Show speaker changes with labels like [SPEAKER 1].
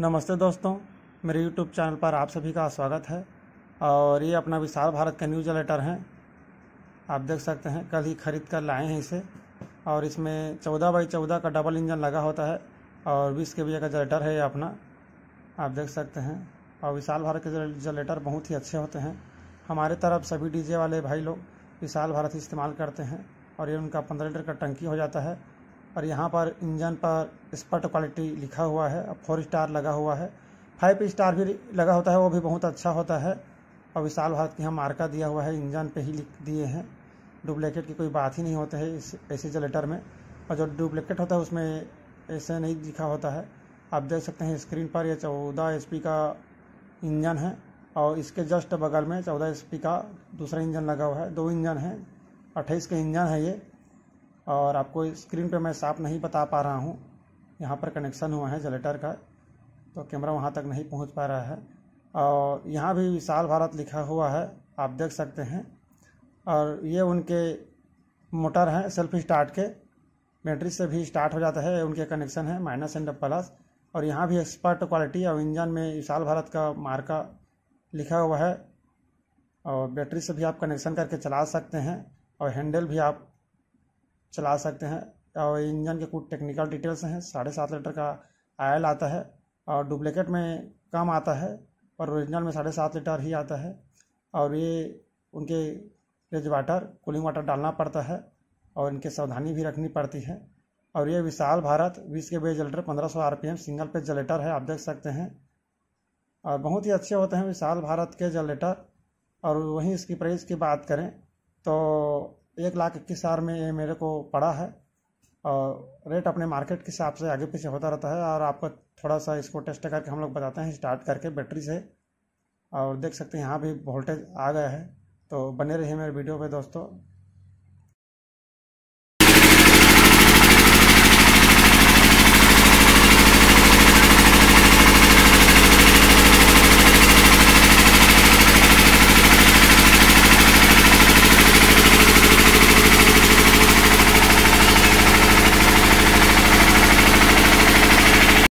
[SPEAKER 1] नमस्ते दोस्तों मेरे YouTube चैनल पर आप सभी का स्वागत है और ये अपना विशाल भारत का न्यूज लेटर है आप देख सकते हैं कल ही खरीद कर लाए हैं इसे और इसमें चौदह बाई चौदह का डबल इंजन लगा होता है और बीस के बी का जनरेटर है ये अपना आप देख सकते हैं और विशाल भारत के जनरेटर बहुत ही अच्छे होते हैं हमारे तरफ सभी डीजे वाले भाई लोग विशाल भारत इस्तेमाल करते हैं और ये उनका पंद्रह लीटर का टंकी हो जाता है और यहाँ पर इंजन पर स्पर्ट क्वालिटी लिखा हुआ है फोर स्टार लगा हुआ है फाइव स्टार भी लगा होता है वो भी बहुत अच्छा होता है और विशाल भारत की यहाँ मार्का दिया हुआ है इंजन पे ही लिख दिए हैं डुप्लिकेट की कोई बात ही नहीं होती है इस ऐसे जनरेटर में और जो डुप्लिकेट होता है उसमें ऐसे नहीं लिखा होता है आप देख सकते हैं स्क्रीन पर यह चौदह एच का इंजन है और इसके जस्ट बगल में चौदह एच का दूसरा इंजन लगा हुआ है दो इंजन है अट्ठाईस के इंजन है ये और आपको स्क्रीन पे मैं साफ नहीं बता पा रहा हूँ यहाँ पर कनेक्शन हुआ है जनरेटर का तो कैमरा वहाँ तक नहीं पहुँच पा रहा है और यहाँ भी विशाल भारत लिखा हुआ है आप देख सकते हैं और ये उनके मोटर हैं सेल्फ स्टार्ट के बैटरी से भी स्टार्ट हो जाता है उनके कनेक्शन है माइनस एंड प्लस और यहाँ भी एक्सपर्ट क्वालिटी और इंजन में विशाल भारत का मार्का लिखा हुआ है और बैटरी से भी आप कनेक्शन करके चला सकते हैं और हैंडल भी आप चला सकते हैं और इंजन के कुछ टेक्निकल डिटेल्स हैं साढ़े सात लीटर का आयल आता है और डुप्लिकेट में कम आता है और ओरिजिनल में साढ़े सात लीटर ही आता है और ये उनके फ्रिज वाटर कूलिंग वाटर डालना पड़ता है और इनके सावधानी भी रखनी पड़ती है और ये विशाल भारत बीस के बे जनरेटर पंद्रह सौ R P M single page generator है आप देख सकते हैं और बहुत ही अच्छे होते हैं विशाल भारत के जनरेटर और वहीं इसकी प्राइस की बात करें तो एक लाख इक्कीस हज़ार में ये मेरे को पड़ा है और रेट अपने मार्केट के हिसाब से आगे पीछे होता रहता है और आपको थोड़ा सा इसको टेस्ट करके हम लोग बताते हैं स्टार्ट करके बैटरी से और देख सकते हैं यहाँ भी वोल्टेज आ गया है तो बने रहिए मेरे वीडियो पे दोस्तों